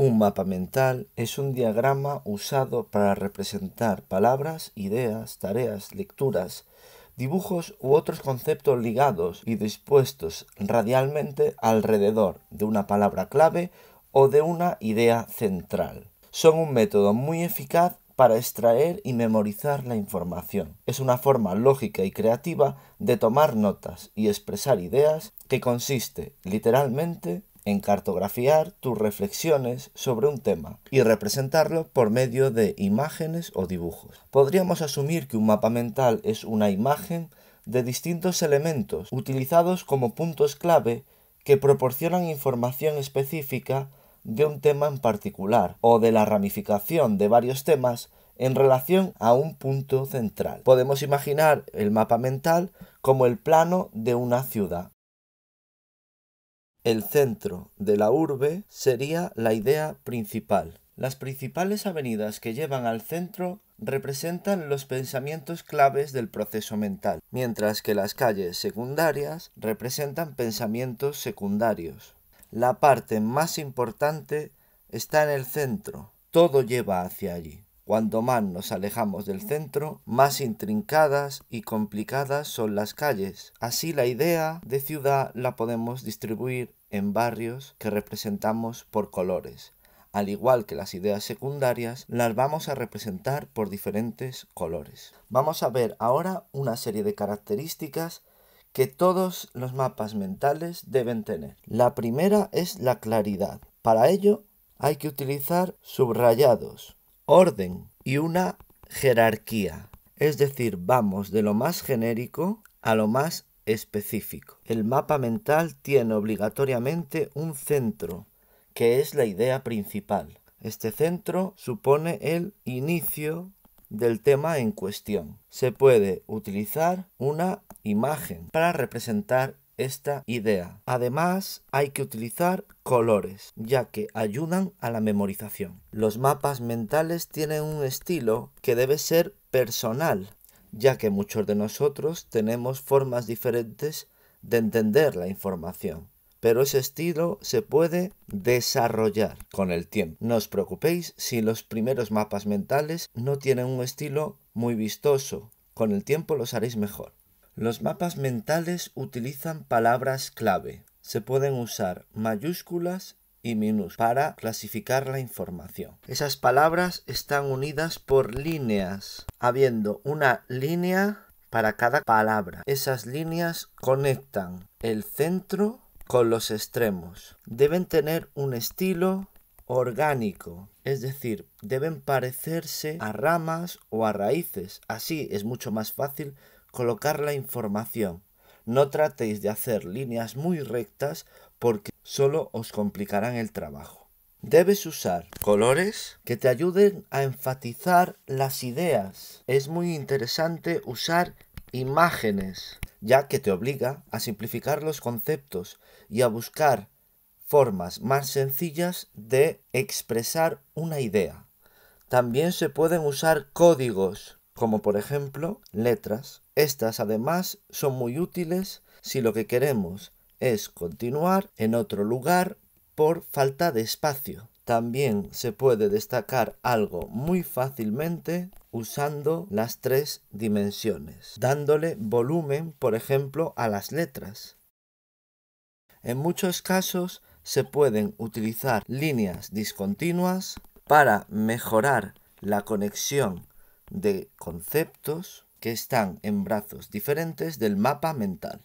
Un mapa mental es un diagrama usado para representar palabras, ideas, tareas, lecturas, dibujos u otros conceptos ligados y dispuestos radialmente alrededor de una palabra clave o de una idea central. Son un método muy eficaz para extraer y memorizar la información. Es una forma lógica y creativa de tomar notas y expresar ideas que consiste literalmente en cartografiar tus reflexiones sobre un tema y representarlo por medio de imágenes o dibujos. Podríamos asumir que un mapa mental es una imagen de distintos elementos utilizados como puntos clave que proporcionan información específica de un tema en particular o de la ramificación de varios temas en relación a un punto central. Podemos imaginar el mapa mental como el plano de una ciudad el centro de la urbe sería la idea principal. Las principales avenidas que llevan al centro representan los pensamientos claves del proceso mental, mientras que las calles secundarias representan pensamientos secundarios. La parte más importante está en el centro, todo lleva hacia allí. Cuanto más nos alejamos del centro, más intrincadas y complicadas son las calles. Así la idea de ciudad la podemos distribuir en barrios que representamos por colores. Al igual que las ideas secundarias, las vamos a representar por diferentes colores. Vamos a ver ahora una serie de características que todos los mapas mentales deben tener. La primera es la claridad. Para ello hay que utilizar subrayados, orden y una jerarquía. Es decir, vamos de lo más genérico a lo más específico. El mapa mental tiene obligatoriamente un centro, que es la idea principal. Este centro supone el inicio del tema en cuestión. Se puede utilizar una imagen para representar esta idea. Además, hay que utilizar colores, ya que ayudan a la memorización. Los mapas mentales tienen un estilo que debe ser personal, ya que muchos de nosotros tenemos formas diferentes de entender la información. Pero ese estilo se puede desarrollar con el tiempo. No os preocupéis si los primeros mapas mentales no tienen un estilo muy vistoso. Con el tiempo los haréis mejor. Los mapas mentales utilizan palabras clave. Se pueden usar mayúsculas y minúsculas para clasificar la información. Esas palabras están unidas por líneas, habiendo una línea para cada palabra. Esas líneas conectan el centro con los extremos. Deben tener un estilo orgánico, es decir, deben parecerse a ramas o a raíces. Así es mucho más fácil colocar la información. No tratéis de hacer líneas muy rectas porque solo os complicarán el trabajo. Debes usar colores que te ayuden a enfatizar las ideas. Es muy interesante usar imágenes, ya que te obliga a simplificar los conceptos y a buscar formas más sencillas de expresar una idea. También se pueden usar códigos, como por ejemplo letras, estas además son muy útiles si lo que queremos es continuar en otro lugar por falta de espacio. También se puede destacar algo muy fácilmente usando las tres dimensiones, dándole volumen, por ejemplo, a las letras. En muchos casos se pueden utilizar líneas discontinuas para mejorar la conexión de conceptos que están en brazos diferentes del mapa mental.